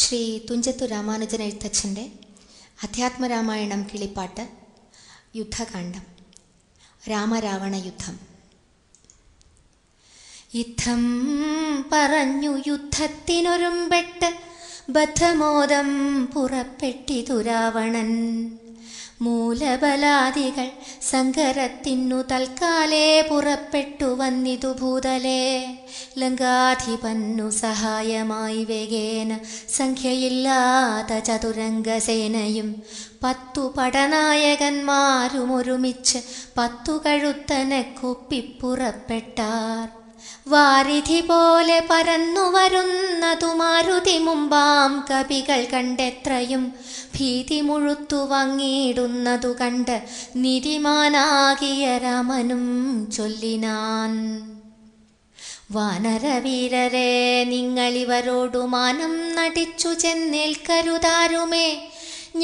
ശ്രീ തുഞ്ചത്തു രാമാനുജൻ എഴുത്തച്ഛൻ്റെ അധ്യാത്മരാമായണം കിളിപ്പാട്ട് യുദ്ധകാന്ഡം രാമരാവണ യുദ്ധം യുദ്ധം പറഞ്ഞു യുദ്ധത്തിനൊരുമ്പെട്ട് ബദ്ധമോദം പുറപ്പെട്ടിതു രാവണൻ മൂലബലാദികൾ സങ്കരത്തിന്നു തൽക്കാലേ പുറപ്പെട്ടു വന്നിതു ഭൂതലേ ലങ്കാധിപന്നു സഹായമായി വേഗേന സംഖ്യയില്ലാത്ത ചതുരംഗസേനയും പത്തു പടനായകന്മാരും ഒരുമിച്ച് പത്തു കഴുത്തനെ കുപ്പിപ്പുറപ്പെട്ടാർ വാരിധി പോലെ പരന്നു വരുന്നതു മാരുതി മുമ്പാം കവികൾ കണ്ടെത്രയും ഭീതി മുഴുത്തു വങ്ങിയിടുന്നതു കണ്ട് നിരിമാനാകിയ രാമനും ചൊല്ലിനാൻ വാനരവീരരെ നിങ്ങളിവരോടു മാനം നടിച്ചു കരുതാരുമേ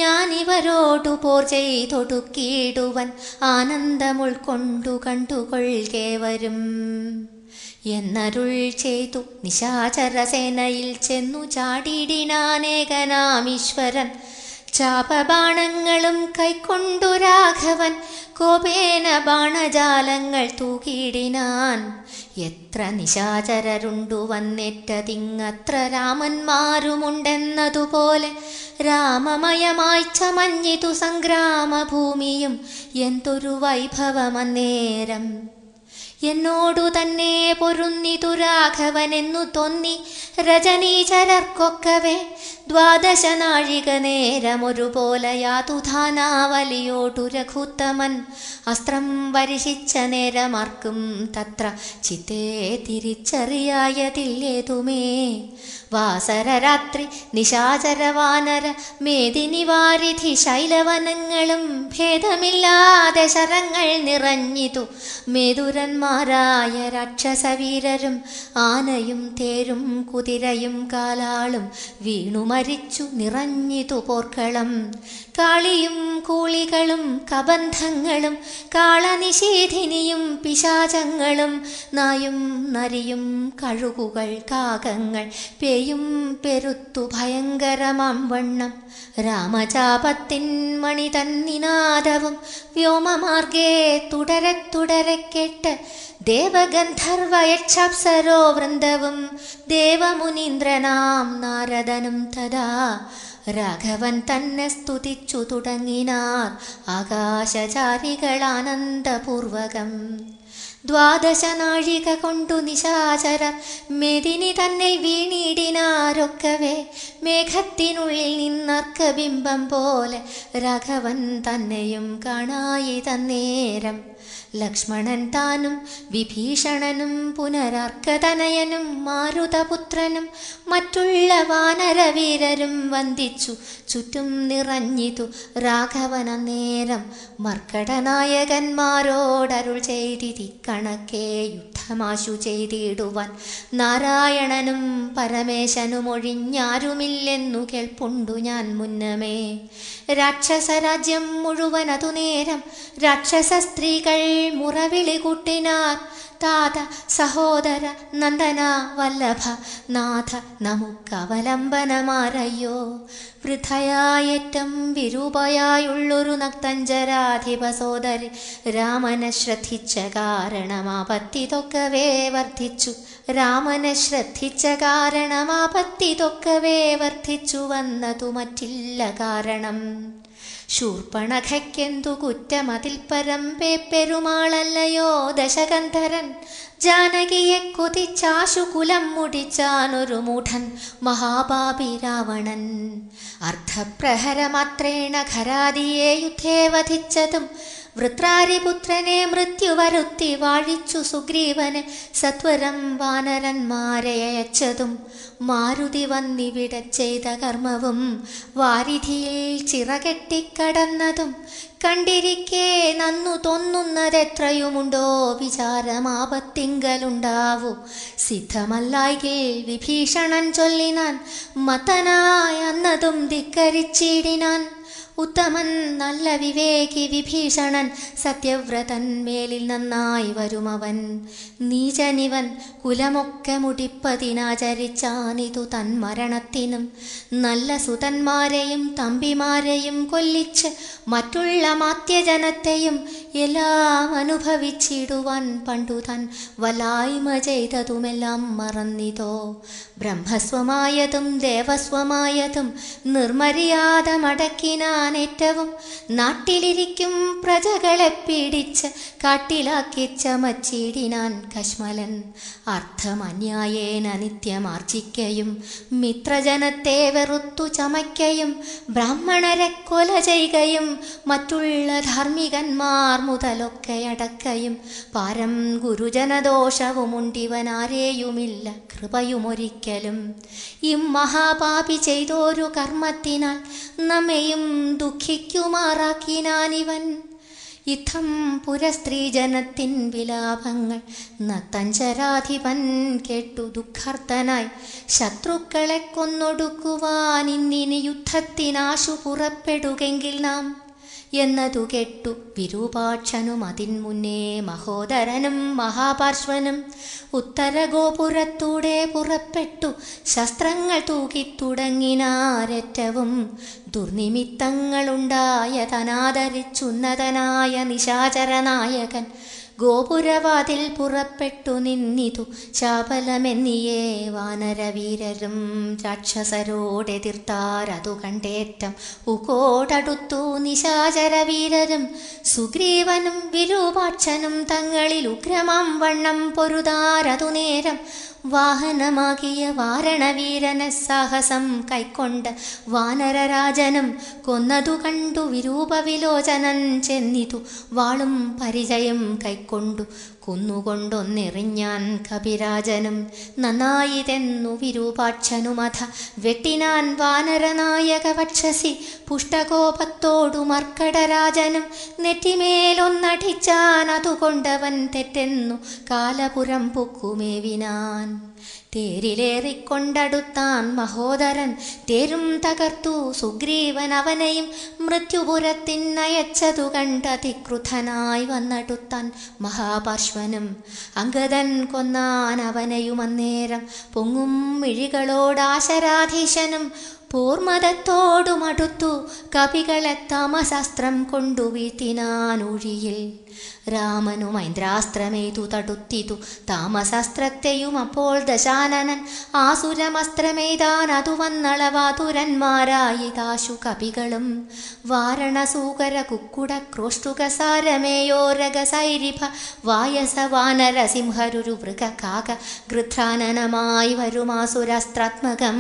ഞാനിവരോടു പോർ ചെയ്തൊടുക്കിയിടുവൻ ആനന്ദമുൾക്കൊണ്ടു കണ്ടുകൊള്ളുകേവരും എന്നരുൾ ചെയ്തു നിശാചരസേനയിൽ ചെന്നു ചാടിയിടിനാനേകനാമീശ്വരൻ ചാപബാണങ്ങളും കൈക്കൊണ്ടു രാഘവൻ കോപേന ബാണജാലങ്ങൾ തൂക്കിയിടിനാൻ എത്ര നിശാചരരുണ്ടു വന്നേറ്റതിങ്ങത്ര രാമന്മാരുമുണ്ടെന്നതുപോലെ രാമമയമായി ചമഞ്ഞിതു സംഗ്രാമഭൂമിയും എന്തൊരു വൈഭവമന്നേരം എന്നോടു തന്നെ പൊരുന്നിതു രാഘവനെന്നു തോന്നി രജനീചരർക്കൊക്കവേ ദ്വാദശ നാഴിക നേരമൊരുപോലയാതുധാനാ വലിയോടു രഘുത്തമൻ അസ്ത്രം പരിഹിച്ച നേരമാർക്കും തത്ര ചിത്തേ തിരിച്ചറിയായതില്ലേതുമേ വാസരരാത്രി നിശാചരവാനര മേദിനിവാരിധി ശൈലവനങ്ങളും ഭേദമില്ലാതെ ശരങ്ങൾ നിറഞ്ഞിതു മേതുരന്മാരായ രാക്ഷസവീരരും ആനയും തേരും കുതിരയും കാലാളും വീണുമ ഹരിച്ചു നിറഞ്ഞിതു പോർക്കളം കാളിയും കൂളികളും കബന്ധങ്ങളും കാളനിഷേധിനിയും പിശാചങ്ങളും നായും നരിയും കഴുകുകൾ കാകങ്ങൾ പേയും പെരുത്തു ഭയങ്കരമാവണ്ണം വണ്ണം മണി തന്നിനാദവും വ്യോമമാർഗേ തുടരെ തുടരെ കേട്ട് ദേവഗന്ധർവയക്ഷാപ്സരോ വൃന്ദവും ദേവമുനീന്ദ്രനാം നാരദനും തഥാ രാഘവൻ തന്നെ സ്തുതിച്ചു തുടങ്ങിനാർ ആകാശചാരികളാനന്ദപൂർവകം ദ്വാദശനാഴിക കൊണ്ടു നിശാചര മെതിനി തന്നെ വീണിടിനാരൊക്കവേ മേഘത്തിനുള്ളിൽ നിന്നർക്ക ബിംബം പോലെ രാഘവൻ തന്നെയും കാണായി തന്നേരം ലക്ഷ്മണൻ താനും വിഭീഷണനും പുനരർക്കതനയനും മാരുതപുത്രനും മറ്റുള്ള വാനരവീരരും വന്ദിച്ചു ചുറ്റും നിറഞ്ഞിതു രാഘവന നേരം മർക്കടനായകന്മാരോടരുൾ ചെയ്തിരി കണക്കേ യുദ്ധമാശു ചെയ്തിടുവാൻ നാരായണനും പരമേശനും ഒഴിഞ്ഞാരുമില്ലെന്നു കേൾപ്പുണ്ടു ഞാൻ മുന്നമേ രാക്ഷസരാജ്യം മുഴുവനതു നേരം രാക്ഷസ സ്ത്രീകൾ മുറവിളി കൂട്ടിനാർ താത സഹോദര നന്ദന വല്ലഭ നാഥ നമുക്കവലംബനമാരയ്യോ വൃഥയായറ്റം വിരൂപയായുള്ളൊരു നക്തഞ്ചരാധിപ സോദരി രാമനെ ശ്രദ്ധിച്ച കാരണമാപത്തിതൊക്കവേ വർദ്ധിച്ചു രാമനെ ശ്രദ്ധിച്ച കാരണമാപത്തിതൊക്കവേ വർദ്ധിച്ചു വന്നതു മറ്റില്ല കാരണം ശൂർപ്പണഖയ്ക്കെന്തു കുറ്റമതിൽ പരമ്പേ പെരുമാളല്ലയോ ദശകന്ധരൻ ജാനകിയെ കുതിച്ചാശുകുലം മുടിച്ചാനൊരു മൂഢൻ മഹാപാപി രാവണൻ അർദ്ധപ്രഹരമത്രേണ ഖരാദിയെ യുദ്ധേ വധിച്ചതും വൃത്രാരിപുത്രനെ മൃത്യു വരുത്തി വാഴിച്ചു സുഗ്രീവന് സത്വരം വാനരന്മാരെ അയച്ചതും മാരുതി വന്നിവിട ചെയ്ത കർമ്മവും വാരിധിയിൽ ചിറകെട്ടിക്കടന്നതും കണ്ടിരിക്കെ നന്നു തോന്നുന്നതെത്രയുമുണ്ടോ വിചാരമാപത്തിങ്കലുണ്ടാവൂ സിദ്ധമല്ലായെങ്കിൽ വിഭീഷണൻ ചൊല്ലിനാൻ മതനായ അന്നതും ധിക്കരിച്ചിടിനാൻ ഉത്തമൻ നല്ല വിവേകി വിഭീഷണൻ സത്യവ്രതൻ മേലിൽ നന്നായി വരുമവൻ നീചനിവൻ കുലമൊക്കെ മുടിപ്പതിനാചരിച്ചാനിതു തൻ മരണത്തിനും നല്ല സുതന്മാരെയും തമ്പിമാരെയും കൊല്ലിച്ച് മറ്റുള്ള മാത്യജനത്തെയും എല്ലാം അനുഭവിച്ചിടുവാൻ പണ്ടു തൻ വലായ്മ ചെയ്തതുമെല്ലാം മറന്നിതോ ബ്രഹ്മസ്വമായതും ദേവസ്വമായതും നിർമര്യാദമടക്കിനാ ഞാനേറ്റവും നാട്ടിലിരിക്കും പ്രജകളെ പിടിച്ച് കാട്ടിലാക്കി ചമച്ചിടിനാൻ കശ്മലൻ അർത്ഥമന്യായേന നിത്യമാർജിക്കയും മിത്രജനത്തെ വെറുത്തു ചമയ്ക്കയും ബ്രാഹ്മണരെ കൊല ചെയ്യുകയും മറ്റുള്ള ധാർമ്മികന്മാർ മുതലൊക്കെ അടക്കയും പാരം ഗുരുജനദോഷവുമുണ്ടിവനാരെയുമില്ല കൃപയുമൊരിക്കലും ഇം മഹാപാപി ചെയ്തോരു കർമ്മത്തിനാൽ നമ്മയും ദുഃഖിക്കുമാറാക്കിനാനിവൻ ഇത്തം പുരസ്ത്രീജനത്തിൻ വിലാപങ്ങൾ നത്തഞ്ചരാധിപൻ കേട്ടു ദുഃഖർത്തനായി ശത്രുക്കളെ കൊന്നൊടുക്കുവാൻ ഇന്നിനി യുദ്ധത്തിനാശു പുറപ്പെടുകെങ്കിൽ നാം എന്നതു കെട്ടു വിരൂപാക്ഷനുമതിൻ മുന്നേ മഹോദരനും മഹാപാർശ്വനും ഉത്തരഗോപുരത്തൂടെ പുറപ്പെട്ടു ശസ്ത്രങ്ങൾ തൂക്കിത്തുടങ്ങിനാരറ്റവും തനാദരിച്ചുന്നതനായ നിശാചരനായകൻ ഗോപുരവാതിൽ പുറപ്പെട്ടു നിന്നിതു ശാപലമെന്നിയേ വാനരവീരരും രാക്ഷസരോടെതിർത്താരതു കണ്ടേറ്റം ഉകോടടുത്തു നിശാചരവീരരും സുഗ്രീവനും വിരൂപാക്ഷനും തങ്ങളിൽ ഉഗ്രമം വണ്ണം പൊരുതാരതു നേരം വാഹനമാകിയ വാരണവീരന സാഹസം കൈക്കൊണ്ട് വാനരരാജനം കൊന്നതു കണ്ടു വിരൂപവിലോചനൻ ചെന്നിതു വാളും പരിചയം കൈക്കൊണ്ടു കുന്നുകൊണ്ടൊന്നെറിഞ്ഞാൻ കപിരാജനും നന്നായിതെന്നു വിരൂപാക്ഷനുമഥ വെട്ടിനാൻ വാനരനായക വക്ഷസി പുഷ്ടകോപത്തോടു മർക്കടരാജനും നെറ്റിമേലൊന്നടിച്ചാൻ അതുകൊണ്ടവൻ തെറ്റെന്നു കാലപുരം പൊക്കുമേവിനാൻ തേരിലേറിക്കൊണ്ടടുത്താൻ മഹോദരൻ തേരും തകർത്തു സുഗ്രീവൻ അവനെയും മൃത്യുപുരത്തിൻ അയച്ചതു അതിക്രുധനായി വന്നടുത്താൻ മഹാപാർശ്വനും അംഗതൻ കൊന്നാൻ അവനെയും അന്നേരം പൊങ്ങും മിഴികളോടാശരാധീശനും പൂർമതത്തോടുമടുത്തു കവികളെ തമശാസ്ത്രം കൊണ്ടു വീത്തിനാൻ രാമനു മൈന്ദ്രാസ്ത്രമേതു തടുത്തിതു താമസാസ്ത്രത്തെയും അപ്പോൾ ദശാനനൻ ആസുരമസ്ത്രമേതാൻ അതു വന്നളവാതുരന്മാരായിതാശു കപികളും വാരണസൂകര കുക്കുട ക്രോഷ്ടുകസാരമേയോരകസൈരിഭ വായസ വാനര സിംഹരുരു മൃഗകാക ഗൃധ്രാനനമായി വരുമാസുരാസ്ത്രാത്മകം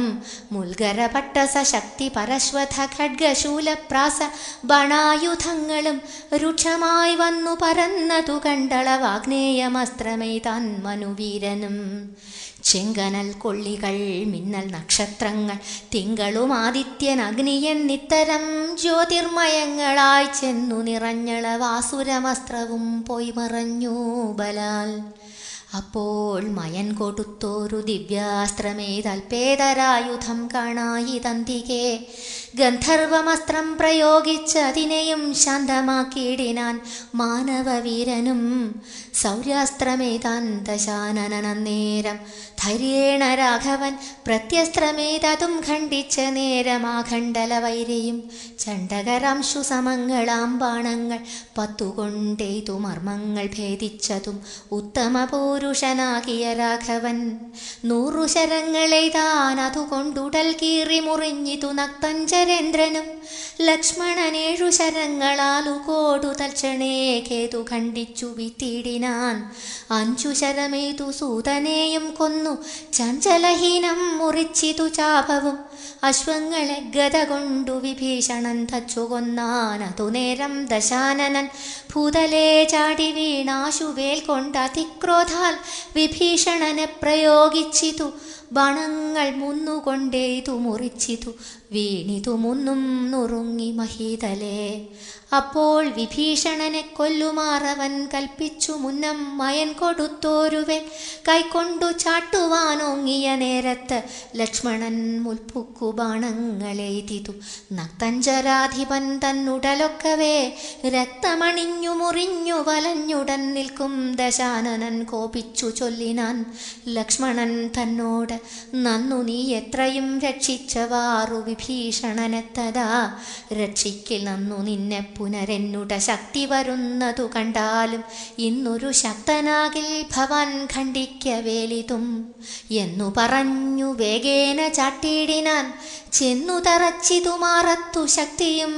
മുൽഗര പട്ടസ ശക്തി പരശ്വത ഖഡ്ഗശൂലപ്രാസ ബണായുധങ്ങളും രുക്ഷമായി വന്നു പ പരന്നതു കണ്ടളവാഗ്നേയമസ്ത്രമൈ താൻ മനുവീരനും ചെങ്കനൽ കൊള്ളികൾ മിന്നൽ നക്ഷത്രങ്ങൾ തിങ്കളും ആദിത്യൻ അഗ്നിയൻ നിത്തരം ജ്യോതിർമയങ്ങളായി ചെന്നു നിറഞ്ഞള വാസുരമസ്ത്രവും പോയി മറഞ്ഞു ബലാൽ അപ്പോൾ മയൻ കൊടുത്തോരു ദിവ്യാസ്ത്രമേ തൽപേതരായുധം കാണായി തന്തികേ ഗന്ധർവമസ്ത്രം അതിനെയും ശാന്തമാക്കിയിടിനാൻ മാനവവീരനും സൗര്യാസ്ത്രമേതാൻ ദശാനനനേരം ധൈര്യേണ രാഘവൻ പ്രത്യസ്ത്രമേതതും ഖണ്ഡിച്ച നേരമാഖണ്ഡല വൈരയും ഖണ്ഡലവൈരയും ചണ്ടകരാംശു സമങ്ങളാം ബാണങ്ങൾ പത്തുകൊണ്ടേതു മർമ്മങ്ങൾ ഭേദിച്ചതും ഉത്തമ പൂരുഷനാകിയ രാഘവൻ നൂറു ശരങ്ങളെതാൻ അതുകൊണ്ടുടൽ കീറി മുറിഞ്ഞിതു നക്തഞ്ചൻ ശരേന്ദ്രനും ലക്ഷ്മണനേഴു ശരങ്ങളാലു കോടു തൽക്ഷണേ കേതു ഖണ്ഡിച്ചു വിത്തിടിനാൻ അഞ്ചു ശരമേതു സൂതനെയും കൊന്നു ചഞ്ചലഹീനം മുറിച്ചിതു ചാപവും അശ്വങ്ങളെ ഗത കൊണ്ടു വിഭീഷണൻ തച്ചു കൊന്നാൻ അതു നേരം ദശാനനൻ ഭൂതലേ ചാടി വീണാശുവേൽ കൊണ്ട അതിക്രോധാൽ വിഭീഷണനെ പ്രയോഗിച്ചിതു വണങ്ങൾ മുന്നുകൊണ്ടേതു മുറിച്ചിതു വീണിതു മുന്നും നുറുങ്ങി മഹീതലേ അപ്പോൾ വിഭീഷണനെ കൊല്ലുമാറവൻ കൽപ്പിച്ചു മുന്നം മയൻ കൊടുത്തോരുവെ കൈക്കൊണ്ടു ചാട്ടുവാനോങ്ങിയ നേരത്ത് ലക്ഷ്മണൻ മുൽപ്പുക്കു ബാണങ്ങളെയ്തിതു നക്തഞ്ചരാധിപൻ തന്നുടലൊക്കവേ രക്തമണിഞ്ഞു മുറിഞ്ഞു വലഞ്ഞുടൻ നിൽക്കും ദശാനനൻ കോപിച്ചു ചൊല്ലിനാൻ ലക്ഷ്മണൻ തന്നോട് നന്നു നീ എത്രയും രക്ഷിച്ചവാറു വിഭീഷണനെത്തതാ രക്ഷിക്കിൽ നന്നു നിന്നെ പുനരെന്നുട ശക്തി വരുന്നതു കണ്ടാലും ഇന്നൊരു ശക്തനാകിൽ ഭവാൻ ഖണ്ഡിക്കവേലിതും എന്നു പറഞ്ഞു വേഗേന ചാട്ടിയിടിനാൻ ചെന്നു തറച്ചിതു മാറത്തു ശക്തിയും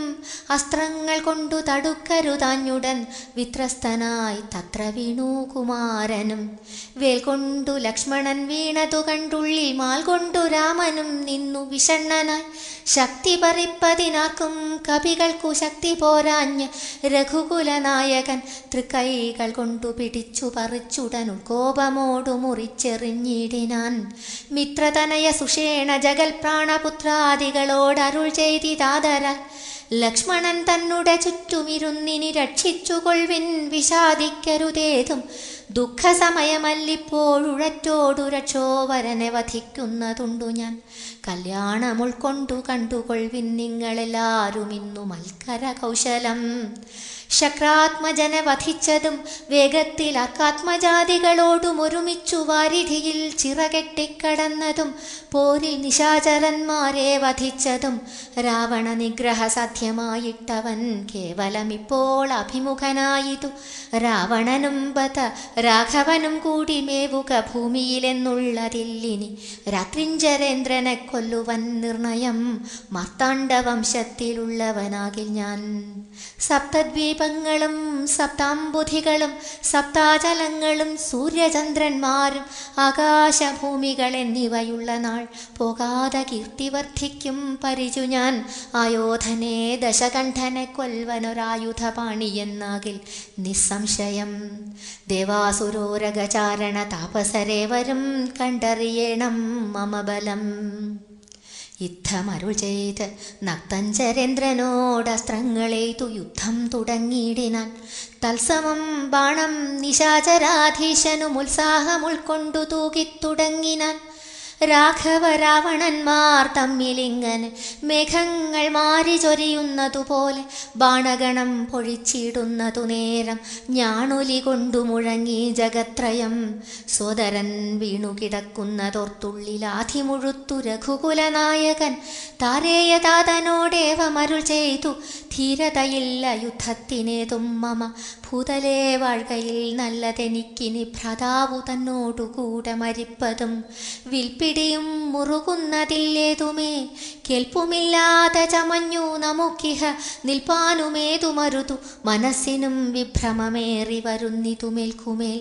അസ്ത്രങ്ങൾ കൊണ്ടു തടുക്കരുതാഞ്ഞുടൻ വിത്രസ്തനായി തത്ര വീണു കുമാരനും വേൽ കൊണ്ടു ലക്ഷ്മണൻ വീണതു കണ്ടുള്ള ഉള്ളിൽ മാൽ കൊണ്ടു രാമനും നിന്നു വിഷണ്ണനായി ശക്തി പറിപ്പതിനാക്കും കവികൾക്കു ശക്തി പോരാഞ്ഞ് രഘുകുലനായകൻ തൃക്കൈകൾ കൊണ്ടു പിടിച്ചു പറിച്ചുടനു കോപമോടു മുറിച്ചെറിഞ്ഞിടിനാൻ മിത്രതനയ സുഷേണ ജഗൽ പ്രാണപുത്രാദികളോടരുൾ ചെയ്തിതാദരാൽ ലക്ഷ്മണൻ തന്നുടെ ചുറ്റുമിരുന്നിനി രക്ഷിച്ചുകൊൾവിൻ വിഷാദിക്കരുതേതും ദുഃഖസമയമല്ലിപ്പോഴുഴറ്റോടു രക്ഷോവരനെ വധിക്കുന്നതുണ്ടു ഞാൻ കല്യാണം ഉൾക്കൊണ്ടു കണ്ടുകൊൾവിൻ നിങ്ങളെല്ലാരും ഇന്നു മൽക്കര കൗശലം ശക്രാത്മജനെ വധിച്ചതും വേഗത്തിൽ അക്കാത്മജാതികളോടും ഒരുമിച്ചു വാരിധിയിൽ ചിറകെട്ടിക്കടന്നതും പോരിൽ നിശാചരന്മാരെ വധിച്ചതും രാവണ നിഗ്രഹ സാധ്യമായിട്ടവൻ കേവലമിപ്പോൾ അഭിമുഖനായിതു രാവണനും ബത രാഘവനും കൂടി മേവുക ഭൂമിയിലെന്നുള്ളതില്ലിനി രാത്രിഞ്ചരേന്ദ്രനെ കൊല്ലുവൻ നിർണയം മാർത്താണ്ഡവംശത്തിലുള്ളവനാകിൽ ഞാൻ സപ്തദ്വീപ ദീപങ്ങളും സപ്താംബുധികളും സപ്താചലങ്ങളും സൂര്യചന്ദ്രന്മാരും ആകാശഭൂമികൾ എന്നിവയുള്ള നാൾ പോകാതെ കീർത്തി വർദ്ധിക്കും പരിചു ഞാൻ ആയോധനെ ദശകണ്ഠനെ കൊൽവനൊരായുധപാണിയെന്നാകിൽ നിസ്സംശയം ദേവാസുരോരകചാരണ താപസരെ വരും കണ്ടറിയണം മമബലം യുദ്ധമരുൾ ചെയ്ത് തു യുദ്ധം തുടങ്ങിയിടിനാൻ തത്സമം ബാണം ഉത്സാഹം ഉൾക്കൊണ്ടു തൂകിത്തുടങ്ങിനാൻ രാഘവ രാവണന്മാർ തമ്മിലിങ്ങനെ മേഘങ്ങൾ ചൊരിയുന്നതുപോലെ ബാണഗണം പൊഴിച്ചിടുന്നതു നേരം ഞാണൊലി കൊണ്ടു മുഴങ്ങി ജഗത്രയം സ്വതരൻ വീണുകിടക്കുന്നതൊർത്തുള്ളിലാധി മുഴുത്തു രഘുകുലനായകൻ മരുൾ ചെയ്തു ധീരതയില്ല യുദ്ധത്തിനെ തുമ്മമ ഭൂതലേ വാഴ്കയിൽ നല്ലതെനിക്കിനി ഭ്രതാവു തന്നോടുകൂടെ മരിപ്പതും പിടിയും മുറുകുന്നതില്ലേതുമേ കേൾപ്പുമില്ലാതെ ചമഞ്ഞു നമുക്കിഹ നിൽപ്പാനുമേതു മരുതു മനസ്സിനും വിഭ്രമമേറി വരുന്നിതുമേൽക്കുമേൽ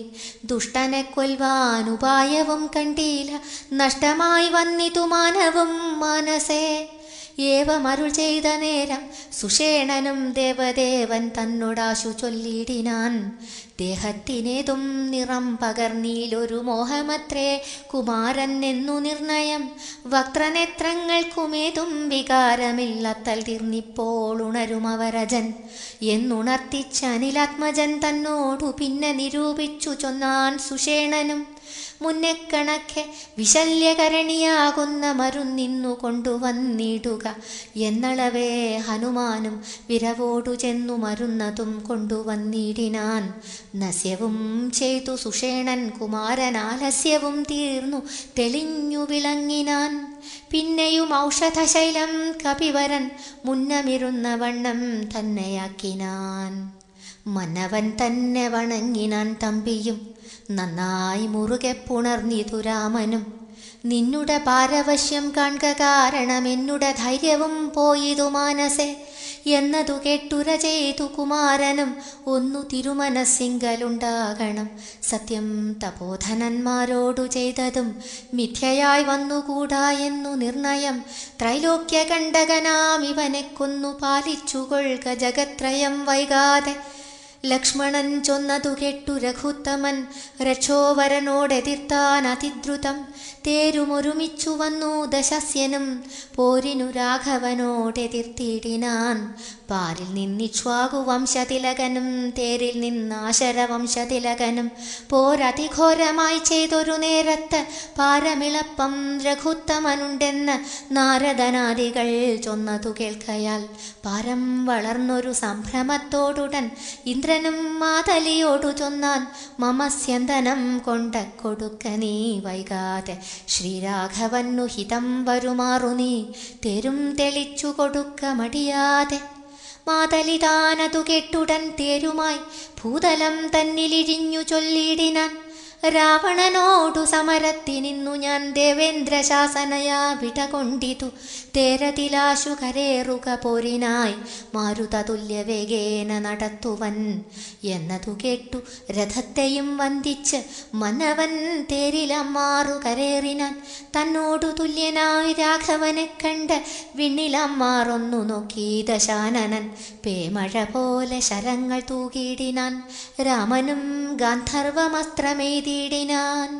ദുഷ്ടനെ കൊൽവാനുപായവും കണ്ടീല നഷ്ടമായി വന്നിതു മാനവും മനസ്സേ ഏവമരുൾ ചെയ്ത നേരം സുഷേണനും ദേവദേവൻ തന്നോടാശു ചൊല്ലിടിനാൻ ദേഹത്തിനേതും നിറം പകർന്നീലൊരു മോഹമത്രേ കുമാരൻ എന്നു നിർണയം വക്രനേത്രങ്ങൾക്കുമേതും തൽ തീർന്നിപ്പോൾ ഉണരുമവരജൻ എന്നുണർത്തിച്ച അനിലാത്മജൻ തന്നോടു പിന്നെ നിരൂപിച്ചു ചൊന്നാൻ സുഷേണനും മുന്നെക്കണക്കെ വിശല്യകരണിയാകുന്ന മരുന്നിന്നു കൊണ്ടുവന്നിടുക എന്നളവേ ഹനുമാനും വിരവോടു ചെന്നു മരുന്നതും കൊണ്ടുവന്നിടിനാൻ നസ്യവും ചെയ്തു സുഷേണൻ കുമാരനാലസ്യവും തീർന്നു തെളിഞ്ഞു വിളങ്ങിനാൻ പിന്നെയും ഔഷധശൈലം കപിവരൻ മുന്നമിരുന്ന വണ്ണം തന്നെയാക്കിനാൻ മനവൻ തന്നെ വണങ്ങിനാൻ തമ്പിയും നന്നായി മുറുകെ പുണർന്നിതു രാമനും നിന്നുടെ പാരവശ്യം കാണുക കാരണം എന്നുടെ ധൈര്യവും പോയിതു മാനസേ എന്നതു കേട്ടുര ചെയ്തു കുമാരനും ഒന്നു തിരുമനസിങ്കലുണ്ടാകണം സത്യം തപോധനന്മാരോടു ചെയ്തതും മിഥ്യയായി വന്നുകൂടാ എന്നു നിർണയം ത്രൈലോക്യ കണ്ടകനാം ഇവനെ കൊന്നു പാലിച്ചുകൊള്ളുക ജഗത്രയം വൈകാതെ ലക്ഷ്മണൻ ചൊന്നതു കെട്ടു രഘുത്തമൻ രക്ഷോവരനോടെതിർത്താൻ അതിദ്രുതം തേരുമൊരുമിച്ചു വന്നു ദശസ്യനും പോരിനു രാഘവനോടെതിർത്തിടിനാൻ പാരിൽ വംശതിലകനും തേരിൽ വംശതിലകനും പോരതിഘോരമായി ചെയ്തൊരു നേരത്ത് പാരമിളപ്പം രഘുത്തമനുണ്ടെന്ന് നാരദനാദികൾ ചൊന്നതു കേൾക്കയാൽ പാരം വളർന്നൊരു സംഭ്രമത്തോടുടൻ ഇന്ദ്ര മന്മഥനും മാതലിയോടു ചൊന്നാൻ മമസ്യന്തനം കൊണ്ട കൊടുക്കനീ വൈകാതെ ശ്രീരാഘവന്നു ഹിതം വരുമാറു നീ തെരും തെളിച്ചു കൊടുക്ക മടിയാതെ മാതലിതാനതു കെട്ടുടൻ തേരുമായി ഭൂതലം തന്നിലിഴിഞ്ഞു ചൊല്ലിടിനാൻ രാവണനോടു സമരത്തിനിന്നു ഞാൻ ദേവേന്ദ്ര ശാസനയാ വിടകൊണ്ടിതു തേരതിലാശു കരേറുക പോരിനായി മാരുതതുല്യ വേഗേന നടത്തുവൻ എന്നതു കേട്ടു രഥത്തെയും വന്ദിച്ച് മനവൻ തേരിലമ്മാറു കരേറിനാൻ തന്നോടു തുല്യനായി രാഘവനെ കണ്ട് വിണ്ണിലമ്മാറൊന്നു നോക്കി ദശാനനൻ പേമഴ പോലെ ശരങ്ങൾ തൂകിയിടിനാൻ രാമനും ഗാന്ധർവമസ്ത്രമേതി தேடினான்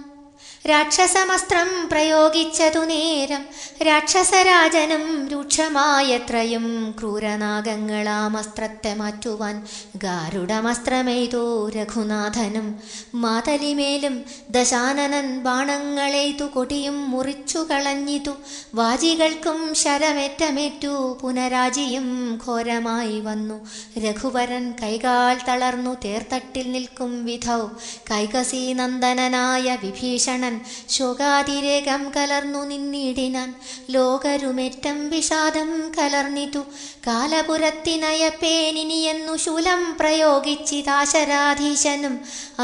രാക്ഷസമസ്ത്രം പ്രയോഗിച്ചതു നേരം രാക്ഷസരാജനും രൂക്ഷമായത്രയും ക്രൂരനാഗങ്ങളാമസ്ത്രത്തെ മാറ്റുവാൻ ഗാരുഡമസ്ത്രമെയ്തോ രഘുനാഥനും മാതലിമേലും ദശാനനൻ ബാണങ്ങളെയ്തു കൊടിയും മുറിച്ചു കളഞ്ഞിതു വാജികൾക്കും ശരമേറ്റമേറ്റു പുനരാജിയും ഘോരമായി വന്നു രഘുവരൻ കൈകാൽ തളർന്നു തേർത്തട്ടിൽ നിൽക്കും വിധൗ കൈകസീനന്ദനായ വിഭീഷണൻ ശോകാതിരേകം കലർന്നു നിന്നിടിനാൻ ലോകരുമേറ്റം വിഷാദം കലർന്നിതു കാലപുരത്തിനയപ്പേനിനിയെന്നു ശൂലം പ്രയോഗിച്ചിതാശരാധീശനും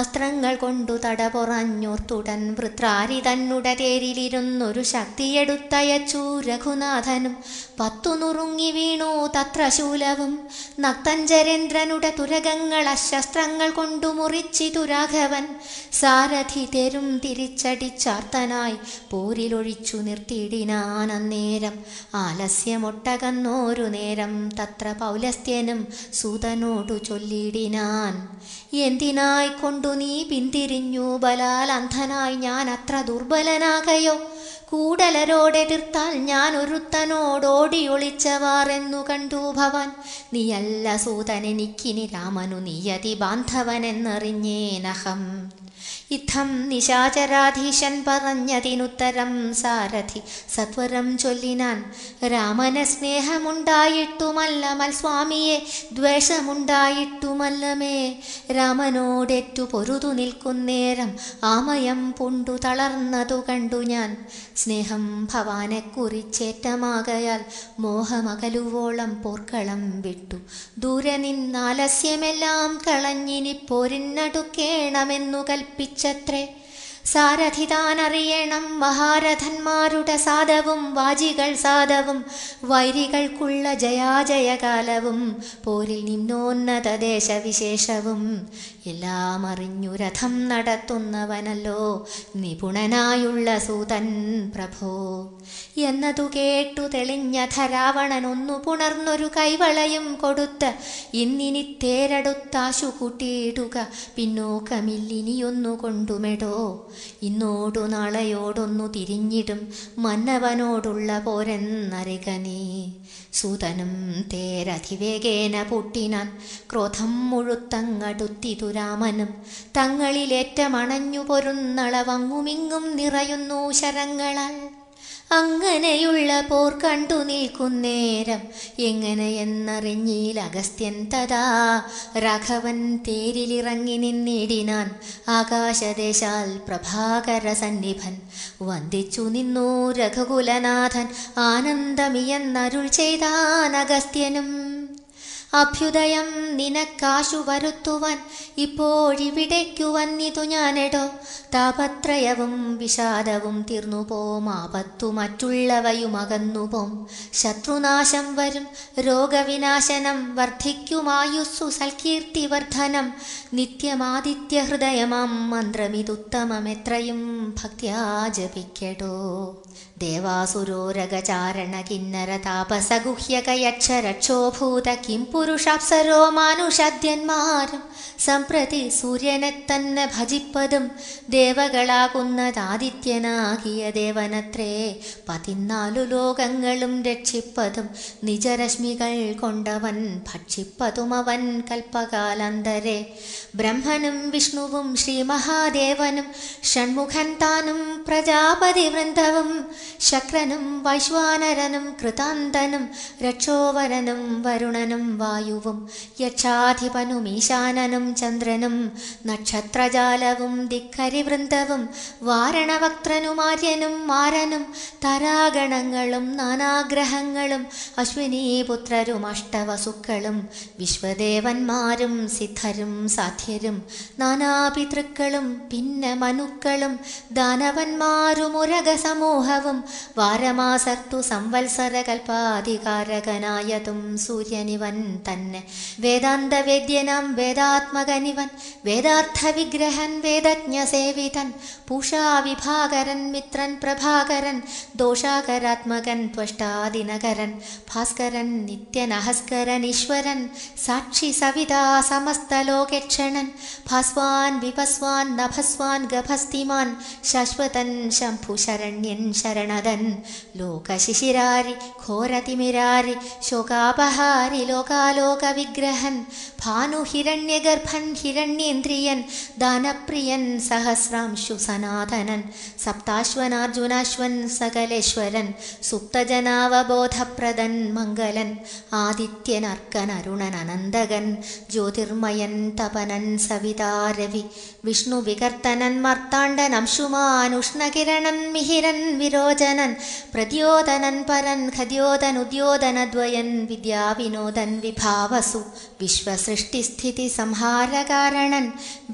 അസ്ത്രങ്ങൾ കൊണ്ടു തടപുറഞ്ഞോർത്തുടൻ വൃത്രാരി തന്നുട തേരിലിരുന്നൊരു ശക്തിയെടുത്തയച്ചു രഘുനാഥനും പത്തു നുറുങ്ങി വീണു തത്ര ശൂലവും നക്തഞ്ചരേന്ദ്രനുടെ തുരകങ്ങൾ അശസ്ത്രങ്ങൾ കൊണ്ടു മുറിച്ചിതു രാഘവൻ സാരഥി തെരും തിരിച്ചടി കടിച്ചാർത്തനായി പോരിലൊഴിച്ചു നിർത്തിയിടിനാൻ അന്നേരം ആലസ്യമൊട്ടകന്നോരു നേരം തത്ര പൗലസ്ത്യനും സൂതനോടു ചൊല്ലിയിടിനാൻ എന്തിനായി കൊണ്ടു നീ പിന്തിരിഞ്ഞു ബലാൽ അന്ധനായി ഞാൻ അത്ര ദുർബലനാകയോ കൂടലരോടെതിർത്താൽ ഞാൻ ഒരുത്തനോടോടി ഒളിച്ചവാറെന്നു കണ്ടു ഭവൻ നീയല്ല സൂതനെനിക്കിനി രാമനു നീയതി ബാന്ധവനെന്നറിഞ്ഞേനഹം ഇത്തം നിശാചരാധീശൻ പറഞ്ഞതിനുത്തരം സാരഥി സത്വരം ചൊല്ലിനാൻ രാമന സ്നേഹമുണ്ടായിട്ടുമല്ല സ്വാമിയെ ദ്വേഷമുണ്ടായിട്ടുമല്ലമേ രാമനോടെറ്റു പൊരുതു നിൽക്കുന്നേരം ആമയം പുണ്ടു തളർന്നതു കണ്ടു ഞാൻ സ്നേഹം ഭവാനെ കുറിച്ചേറ്റമാകയാൽ മോഹമകലുവോളം പോർക്കളം വിട്ടു ദൂരെ നിന്നാലസ്യമെല്ലാം കളഞ്ഞിനി പോരിനടുക്കേണമെന്നു കൽപ്പിച്ചു വിളിച്ചത്രേ സാരഥിതാനറിയണം മഹാരഥന്മാരുടെ സാധവും വാജികൾ സാധവും വൈരികൾക്കുള്ള ജയാജയകാലവും പോരിൽ നിന്നോന്നത ദേശവിശേഷവും എല്ലാം അറിഞ്ഞു രഥം നടത്തുന്നവനല്ലോ നിപുണനായുള്ള സൂതൻ പ്രഭോ എന്നതു കേട്ടു തെളിഞ്ഞ ഒന്നു പുണർന്നൊരു കൈവളയും കൊടുത്ത് ഇന്നിനി തേരടുത്താശു കൂട്ടിയിടുക പിന്നോക്കമില്ലിനിയൊന്നു കൊണ്ടുമെടോ ഇന്നോടു നാളെയോടൊന്നു തിരിഞ്ഞിടും മന്നവനോടുള്ള പോരെന്നറിക സൂതനും തേരതിവേഗേന പൊട്ടിനാൻ ക്രോധം മുഴുത്തങ്ങടുത്തിതു രാമനും തങ്ങളിലേറ്റമണഞ്ഞു പൊരുന്നളവങ്ങുമിങ്ങും നിറയുന്നു ശരങ്ങളാൽ അങ്ങനെയുള്ള പോർ കണ്ടു നിൽക്കുന്നേരം എങ്ങനെയെന്നറിഞ്ഞീൽ അഗസ്ത്യൻ തഥാ രാഘവൻ തേരിലിറങ്ങി നിന്നിടിനാൻ ആകാശദേശാൽ പ്രഭാകര സന്നിഭൻ വന്ദിച്ചു നിന്നു രഘുകുലനാഥൻ ആനന്ദമിയെന്നരുൾ ചെയ്താൻ അഗസ്ത്യനും അഭ്യുദയം നിനക്കാശു വരുത്തുവാൻ ഇപ്പോഴിവിടേക്കു വന്നിതു ഞാനെടോ താപത്രയവും വിഷാദവും തീർന്നുപോം ആപത്തു മറ്റുള്ളവയും അകന്നുപോം ശത്രുനാശം വരും രോഗവിനാശനം വർദ്ധിക്കുമായുസ്സു സൽകീർത്തി വർധനം നിത്യമാദിത്യ ഹൃദയമാം മന്ത്രമിതുത്തമം എത്രയും ഭക്തിയാ ജപിക്കടോ ദേവാസുരോരഗചാരണകിന്നരതാപസഗുഹ്യകയക്ഷരക്ഷോഭൂത കിം പുരുഷാപ്സരോ മാനുഷദ്യന്മാരും സംപ്രതി സൂര്യനെ തന്നെ ഭജിപ്പതും ദേവകളാകുന്നതാദിത്യനാകിയ ദേവനത്രേ പതിനാലു ലോകങ്ങളും രക്ഷിപ്പതും നിജരശ്മികൾ കൊണ്ടവൻ ഭക്ഷിപ്പതും അവൻ കൽപ്പകാലന്തരെ ബ്രഹ്മനും വിഷ്ണുവും ശ്രീ മഹാദേവനും ഷൺമുഖൻ താനും പ്രജാപതി വൃന്ദവും ശക്രനും വൈശ്വാനരനും കൃതാന്തനും രക്ഷോവരനും വരുണനും വായുവും യക്ഷാധിപനും ഈശാനനും ചന്ദ്രനും നക്ഷത്രജാലവും ദിക്കരിവൃന്ദവും വാരണവക്ത്രനുമാര്യനും മാരനും തരാഗണങ്ങളും നാനാഗ്രഹങ്ങളും അശ്വിനീപുത്രരും അഷ്ടവസുക്കളും വിശ്വദേവന്മാരും സിദ്ധരും സാധ്യരും നാനാപിതൃക്കളും പിന്നെ മനുക്കളും ദാനവന്മാരും ഉരകസമൂഹവും वारमासर्तु संवत्सरकल्पाधिकारकनायतुं सूर्यनिवन् तन् वेदान्तवेद्यनां वेदात्मगनिवन् वेदार्थविग्रहन् वेदज्ञसेवितन् पूषाविभाकरन् मित्रन् प्रभाकरन् दोषाकरात्मकन् त्वष्टादिनकरन् भास्करन् नित्यनहस्करनीश्वरन् साक्षिसविता समस्तलोकेक्षणन् भास्वान् विभस्वान् नभस्वान् गभस्तिमान् शाश्वतन् शम्भुशरण्यन् शरण ഗണതൻ ലോകശിശിരാരി ഘോരതിമിരാരി ശോകാപഹാരി ലോകാലോക വിഗ്രഹൻ ഭാനുഹിരണ്യഗർഭൻ ഹിരണ്യേന്ദ്രിയൻ ദാനപ്രിയൻ സഹസ്രാംശു സനാതനൻ സപ്താശ്വനാർജുനാശ്വൻ സകലേശ്വരൻ സുപ്തജനാവബോധപ്രദൻ മംഗലൻ ആദിത്യനർക്കൻ അരുണൻ അനന്തകൻ ജ്യോതിർമയൻ തപനൻ സവിതാരവി വിഷ്ണു വികർത്തനൻ മർത്താണ്ഡൻ അംശുമാൻ ഉഷ്ണകിരണൻ മിഹിരൻ വിരോ जनन् प्रद्योतनन् परन् खद्योदनुद्योदनद्वयन् विद्या विनोदन् विभावसु विश्वसृष्टिस्थितिसंहारकारणन्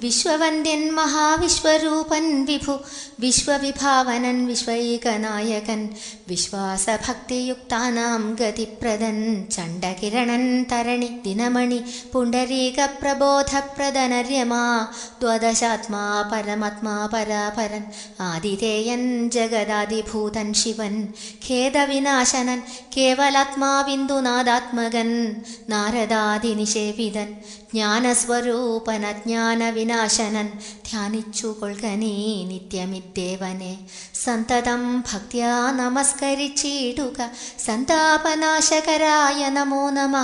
विश्ववन्द्यन् महाविश्वरूपन् विभु विश्वविभावनन् विश्वैकनायकन् विश्वासभक्तियुक्तानां गतिप्रदन् चण्डकिरणन् तरणि दिनमणि पुण्डरीकप्रबोधप्रदनर्यमा द्वदशात्मा परमात्मा परापरन् आदितेयन् जगदादिभू ഭൂതൻ ശിവൻ ഖേദവിനാശനൻ കേവലാത്മാവിന്ദുനാഥാത്മകൻ നാരദാതിനിഷേവിതൻ ജ്ഞാനസ്വരൂപൻ അജ്ഞാനവിനാശനൻ ധ്യാനിച്ചു കൊൽക നീ നിത്യമിദ്ദേവനെ സന്തതം ഭക്തിയാ നമസ്കരിച്ചിടുക സന്താപനാശകരായ നമോ നമ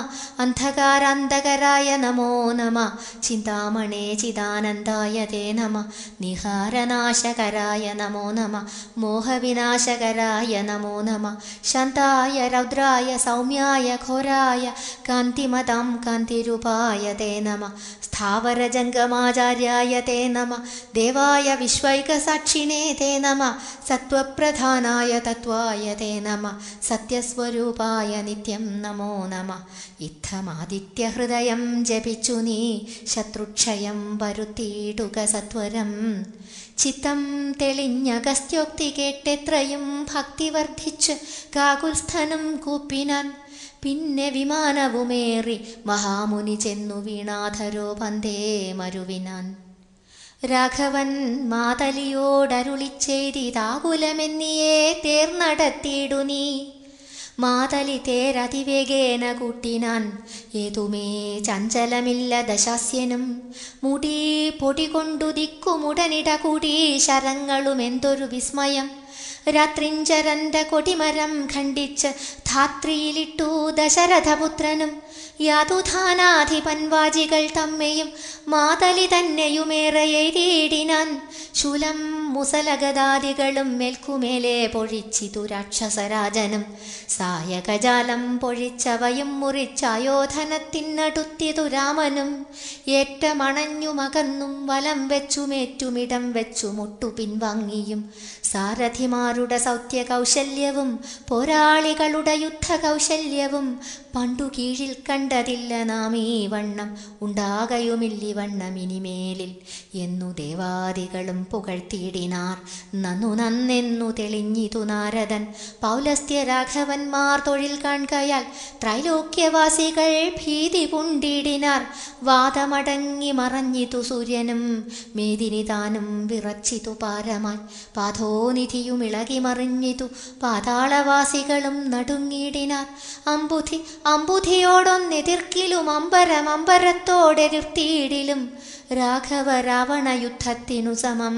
അന്ധകാരാന്തകരായ നമോ നമ ചിന്താമണേ ചിദാനന്ദായ തേ നമ നിഹാരനാശകരായ നമോ നമ മോഹവിനാശ വാചകരായ നമോ നമ ശാന്തായ രൗദ്രായ സൗമ്യായ ഘോരായ കാന്തിമതം കാന്തിരൂപായ തേ നമ स्थावरजङ्गमाचार्याय ते नम देवाय विश्वैकसाक्षिणे ते नम सत्त्वप्रधानाय तत्त्वाय ते नम सत्यस्वरूपाय नित्यं नमो नम इत्थमादित्यहृदयं जपिचु नी शत्रुक्षयं वरुतीटुकसत्वरम् ചിത്തം തെളിഞ്ഞകസ്ത്യോക്തി കേട്ടെത്രയും ഭക്തി വർദ്ധിച്ച് കാകുൽസ്ഥനം കൂപ്പിനാൻ പിന്നെ വിമാനവുമേറി മഹാമുനി ചെന്നു വീണാധരോ പന്തേ മരുവിനാൻ രാഘവൻ മാതലിയോടരുളിച്ചേരിതാകുലമെന്നിയേ തേർന്നടത്തിയിടു നീ മാതലി തേരതിവേഗേന കൂട്ടിനാൻ ഏതുമേ ചഞ്ചലമില്ല ദശാസ്യനും മുടി പൊടികൊണ്ടു കൊണ്ടു ദിക്കുമുടനിട കൂടി ശരങ്ങളുമെന്തൊരു വിസ്മയം രാത്രിഞ്ചരന്ത കൊടിമരം ഖണ്ഡിച്ച് ധാത്രിയിലിട്ടു ദശരഥപുത്രനും യാതുധാനാധിപൻവാജികൾ തമ്മെയും മാതലി തന്നെയുമേറെയെ തേടിനാൻ ശൂലം മുസലഗതാദികളും മേൽക്കുമേലെ പൊഴിച്ചിതു രാക്ഷസരാജനും സായകജാലം പൊഴിച്ചവയും മുറിച്ചായോധനത്തിനടുത്തിതു രാമനും ഏറ്റമണഞ്ഞുമകന്നും വലം വെച്ചുമേറ്റുമിടം വെച്ചു മുട്ടു പിൻവാങ്ങിയും സാരഥിമാരുടെ സൗത്യകൗശല്യവും പോരാളികളുടെ യുദ്ധകൗശല്യവും പണ്ടു കീഴിൽ കണ്ടതില്ല നാം ഈ വണ്ണം ഇനി ഇനിമേലിൽ എന്നു ദേവാദികളും പുകഴ്ത്തിയിടിനാർ നന്നു നന്നെന്നു തെളിഞ്ഞിതു നാരദൻ പൗലസ്ത്യ രാഘവന്മാർ തൊഴിൽ കാൺകയാൽ ത്രൈലോക്യവാസികൾ ഭീതി പുണ്ടിടിനാർ വാദമടങ്ങി മറഞ്ഞിതു സൂര്യനും മേദിനിതാനും വിറച്ചിതു പാരമായി പാഥോനിധിയും ഇളകി മറിഞ്ഞിതു പാതാളവാസികളും നടുങ്ങിയിടിനാർ അമ്പുധി അമ്പുധിയോടൊന്നെതിർക്കിലും അമ്പരമമ്പരത്തോടെതിർത്തിയിടിലും രാഘവ രാവണ യുദ്ധത്തിനു സമം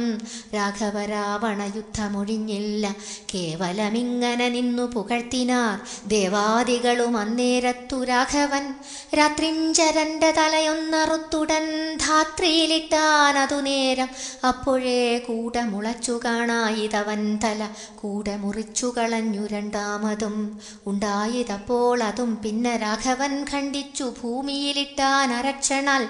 രാഘവ രാവണ യുദ്ധമൊഴിഞ്ഞില്ല കേവലമിങ്ങനെ നിന്നു പുകഴ്ത്തിനാർ ദേവാദികളും അന്നേരത്തു രാഘവൻ രാത്രിഞ്ചരന്റെ തലയൊന്നറുത്തുടൻ ധാത്രിയിലിട്ടാനതു നേരം അപ്പോഴേ കൂട മുളച്ചു കാണായിതവൻ തല കൂടെ മുറിച്ചു കളഞ്ഞു രണ്ടാമതും ഉണ്ടായതപ്പോൾ അതും പിന്നെ രാഘവൻ ഖണ്ഡിച്ചു ഭൂമിയിലിട്ടാൻ അരക്ഷണാൽ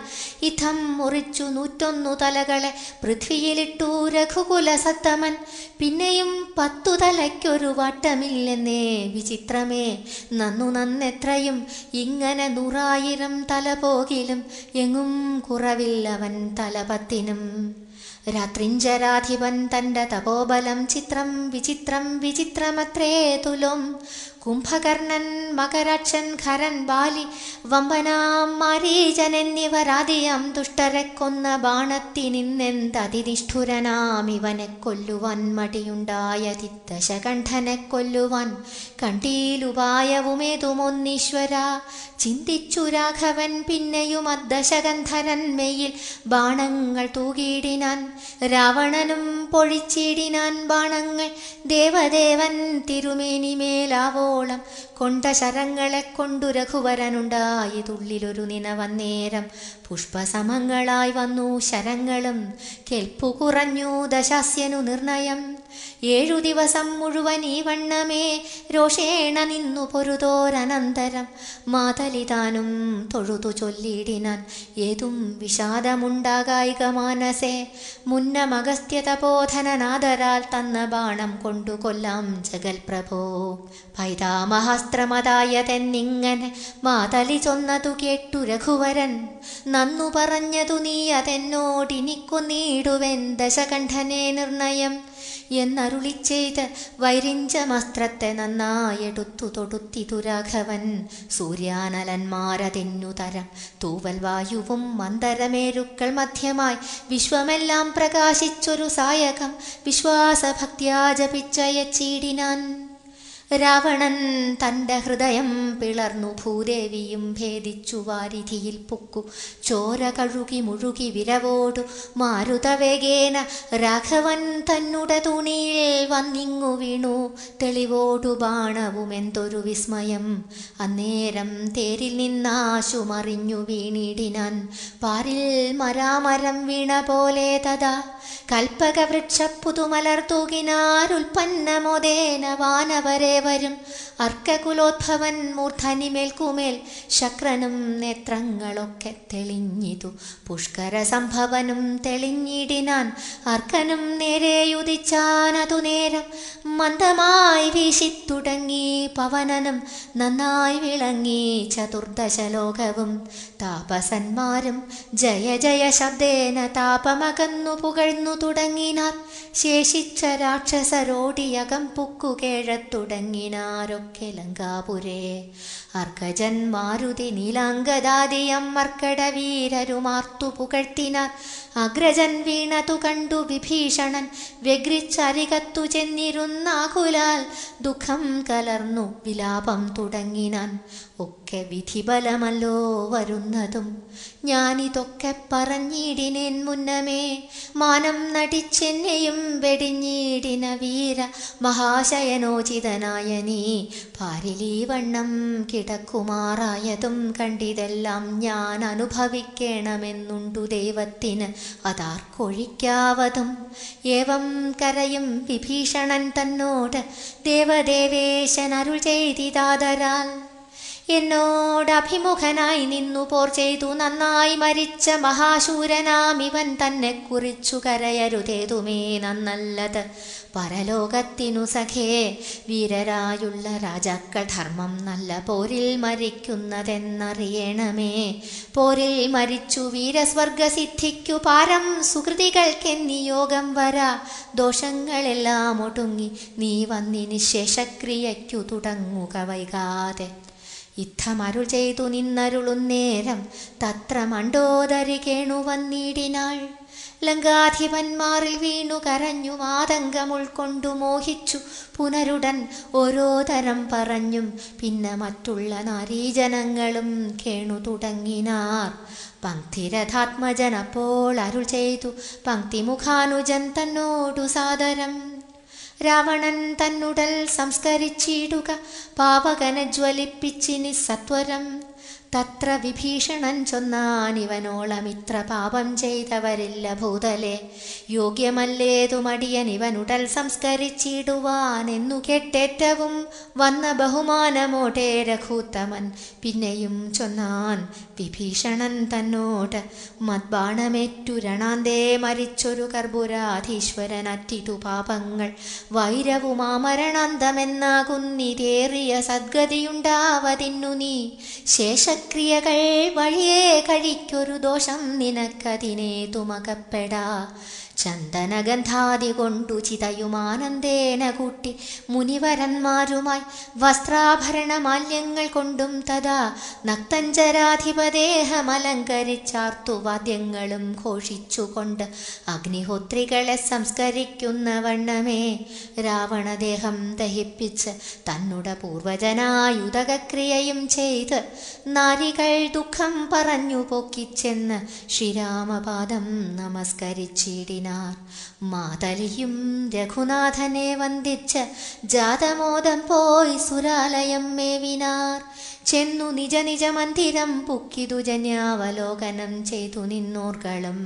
ഇതം മുറിച്ചു വാങ്ങിച്ചു നൂറ്റൊന്നു തലകളെ പൃഥ്വിയിലിട്ടു രഘുകുല സത്തമൻ പിന്നെയും പത്തു തലയ്ക്കൊരു വട്ടമില്ലെന്നേ വിചിത്രമേ നന്നു നന്നെത്രയും ഇങ്ങനെ നൂറായിരം തല പോകിലും എങ്ങും കുറവില്ലവൻ തലപത്തിനും രാത്രിഞ്ചരാധിപൻ തൻ്റെ തപോബലം ചിത്രം വിചിത്രം വിചിത്രമത്രേ തുലം കുംഭകർണൻ മകരക്ഷൻ ഖരൻ ബാലി വമ്പനാം മാരീജനെന്നിവരാദിയം ദുഷ്ടരെ കൊന്ന ബാണത്തിനിന്നെന്തതിനിഷ്ഠുരനാം ഇവനെ കൊല്ലുവാൻ മടിയുണ്ടായ ദിത്തശകണ്ഠനെ കൊല്ലുവാൻ കണ്ടീലുപായവുമേതുമൊന്നീശ്വര ചിന്തിച്ചു രാഘവൻ പിന്നെയും അദ്ദശകന്ധരൻ മെയിൽ ബാണങ്ങൾ തൂകിയിടിനാൻ രാവണനും പൊഴിച്ചിടിനാൻ ബാണങ്ങൾ ദേവദേവൻ തിരുമേനിമേലാവോ കണ്ടോളം കൊണ്ട ശരങ്ങളെ കൊണ്ടു രഘുവരനുണ്ടായതുള്ളിലൊരു നിന വന്നേരം പുഷ്പസമങ്ങളായി വന്നു ശരങ്ങളും കെൽപ്പു കുറഞ്ഞു ദശാസ്യനു നിർണയം ഏഴു ദിവസം മുഴുവൻ ഈ വണ്ണമേ രോഷേണ നിന്നു പൊരുതോരനന്തരം മാതലിതാനും തൊഴുതു ചൊല്ലിയിടിനാൻ ഏതും വിഷാദമുണ്ടാകായിക മാനസേ മുന്നമഗസ്ത്യതബോധനനാദരാൽ തന്ന ബാണം കൊണ്ടു കൊല്ലാം ജഗൽ പ്രഭോ പൈതാമഹസ്ത്രമതായതെന്നിങ്ങനെ മാതലി ചൊന്നതു കേട്ടു രഘുവരൻ നന്നു പറഞ്ഞതു നീ അതെന്നോടിനിക്കു നീടുവെൻ ദശകണ്ഠനെ നിർണയം എന്നരുളിച്ചെയ്ത് വൈരിഞ്ചമസ്ത്രത്തെ നന്നായെടുത്തു ദുരാഘവൻ സൂര്യാനലന്മാരതെന്നു തരം തൂവൽ വായുവും മന്ദരമേരുക്കൾ മധ്യമായി വിശ്വമെല്ലാം പ്രകാശിച്ചൊരു സായകം വിശ്വാസഭക്തിയാ രാവണൻ തൻ്റെ ഹൃദയം പിളർന്നു ഭൂദേവിയും ഭേദിച്ചു വാരിധിയിൽ പൊക്കു ചോര കഴുകി മുഴുകി വിരവോടു മാരുതവേഗേന രാഘവൻ തന്നുടെ തുണിയിൽ വന്നിങ്ങു വീണു തെളിവോടു ബാണവും എന്തൊരു വിസ്മയം അന്നേരം തേരിൽ നിന്നാശുമറിഞ്ഞു വീണിടിനാൻ പാറിൽ മരാമരം വീണ പോലെ തഥാ കൽപ്പകവൃക്ഷ പുതുമലർ വാനവരെ വരും അർക്കകുലോദ്ഭവൻ കുമേൽ ശക്രനും നേത്രങ്ങളൊക്കെ തെളിഞ്ഞിതു പുഷ്കര സംഭവനും തെളിഞ്ഞിടിനാൻ അർക്കനും നേരെയുദിച്ചാനതു നേരം മന്ദമായി വീശിത്തുടങ്ങി പവനനും നന്നായി വിളങ്ങി ചതുർദശലോകവും താപസന്മാരും ജയ ജയ ശബ്ദേന താപമകന്നു പുകഴ്ന്നു തുടങ്ങിനാർ ശേഷിച്ച രാക്ഷസരോടിയകം പുക്കുകേഴത്തുടങ്ങിനാരും കേലങ്കാപുരേ അർക്കജൻ മാരുതി നീലാംഗദാദിയം വീരരുമാർത്തു പുകഴ്ത്തിനാർ അഗ്രജൻ വീണതു കണ്ടു വിഭീഷണൻ വ്യഗ്രിച്ചരികത്തു ചെന്നിരുന്നാകുലാൽ ദുഃഖം കലർന്നു വിലാപം തുടങ്ങിനാൻ ഒക്കെ വിധിബലമല്ലോ വരുന്നതും ഞാനിതൊക്കെ പറഞ്ഞിടിനേൻ മുന്നമേ മാനം നടിച്ചെന്നെയും വെടിഞ്ഞിടിന വീര മഹാശയനോചിതനായ നീ പാരിലീ വണ്ണം കിടക്കുമാറായതും കണ്ടിതെല്ലാം ഞാൻ അനുഭവിക്കണമെന്നുണ്ടു ദൈവത്തിന് അതാർക്കൊഴിക്കാവതും ഏവം കരയും വിഭീഷണൻ തന്നോട് ദേവദേവേശൻ അരുൾ ചെയ്തിതാതരാൽ എന്നോട് അഭിമുഖനായി നിന്നു പോർ ചെയ്തു നന്നായി മരിച്ച മഹാശൂരനാമിവൻ തന്നെ കുറിച്ചു കരയരുതേതുമേ നന്നല്ലത് പരലോകത്തിനു സഖേ വീരരായുള്ള രാജാക്കൾ ധർമ്മം നല്ല പോരിൽ മരിക്കുന്നതെന്നറിയണമേ പോരിൽ മരിച്ചു വീരസ്വർഗസിദ്ധിക്കു പാരം സുഹൃതികൾക്കെന്നി യോഗം വരാ ദോഷങ്ങളെല്ലാം ഒടുങ്ങി നീ വന്നിനി ശേഷക്രിയയ്ക്കു തുടങ്ങുക വൈകാതെ ഇത്തമരുൾ ചെയ്തു നിന്നരുളും നേരം തത്ര മണ്ടോദരി കേണു വന്നിടിനാൾ ലങ്കാധിപന്മാറിൽ വീണു കരഞ്ഞു ആതങ്കം ഉൾക്കൊണ്ടു മോഹിച്ചു പുനരുടൻ ഓരോ തരം പറഞ്ഞും പിന്നെ മറ്റുള്ള നാരീജനങ്ങളും കേണു തുടങ്ങിനാർ പങ്ക്തിരഥാത്മജനപ്പോൾ അരുൾ ചെയ്തു പങ്ക്തിമുഖാനുജൻ തന്നോടു സാദരം രാവണൻ തന്നുടൽ സംസ്കരിച്ചിടുക പാവകന ജ്വലിപ്പിച്ചിനി സത്വരം തത്ര വിഭീഷണൻ ചൊന്നാനിവനോളമിത്ര പാപം ചെയ്തവരില്ല ഭൂതലെ യോഗ്യമല്ലേതു മടിയനിവനുടൽ സംസ്കരിച്ചിടുവാനെന്നു കെട്ടേറ്റവും വന്ന ബഹുമാനമോട്ടേ രഘൂത്തമൻ പിന്നെയും ചൊന്നാൻ വിഭീഷണൻ തന്നോട് മദ്ബാണമേറ്റുരണാന്തേ മരിച്ചൊരു കർപുരാധീശ്വരൻ അറ്റിതു പാപങ്ങൾ വൈരവുമാമരണാന്തമെന്നാകുന്നിതേറിയ സദ്ഗതിയുണ്ടാവതിന്നു നീ ശേഷ ദോഷക്രിയകൾ വഴിയേ കഴിക്കൊരു ദോഷം നിനക്കതിനെ തുമകപ്പെടാ ചന്ദനഗന്ധാതി കൊണ്ടു ചിതയുമാനന്ദേന കൂട്ടി മുനിവരന്മാരുമായി വസ്ത്രാഭരണ മാല്യങ്ങൾ കൊണ്ടും തഥാ നക്തഞ്ചരാധിപദേഹമലങ്കരിച്ചാർത്തു വാദ്യങ്ങളും ഘോഷിച്ചുകൊണ്ട് അഗ്നിഹോത്രികളെ സംസ്കരിക്കുന്ന വണ്ണമേ രാവണദേഹം ദഹിപ്പിച്ച് തന്നുടെ പൂർവജനായുധകക്രിയയും ചെയ്ത് നാരികൾ ദുഃഖം പറഞ്ഞു പൊക്കിച്ചെന്ന് ശ്രീരാമപാദം നമസ്കരിച്ചിടി വണങ്ങിനാർ മാതലിയും രഘുനാഥനെ വന്ദിച്ച് ജാതമോദം പോയി സുരാലയം മേവിനാർ ചെന്നു നിജ നിജ മന്ദിരം പുക്കിതു ചെയ്തു നിന്നോർകളും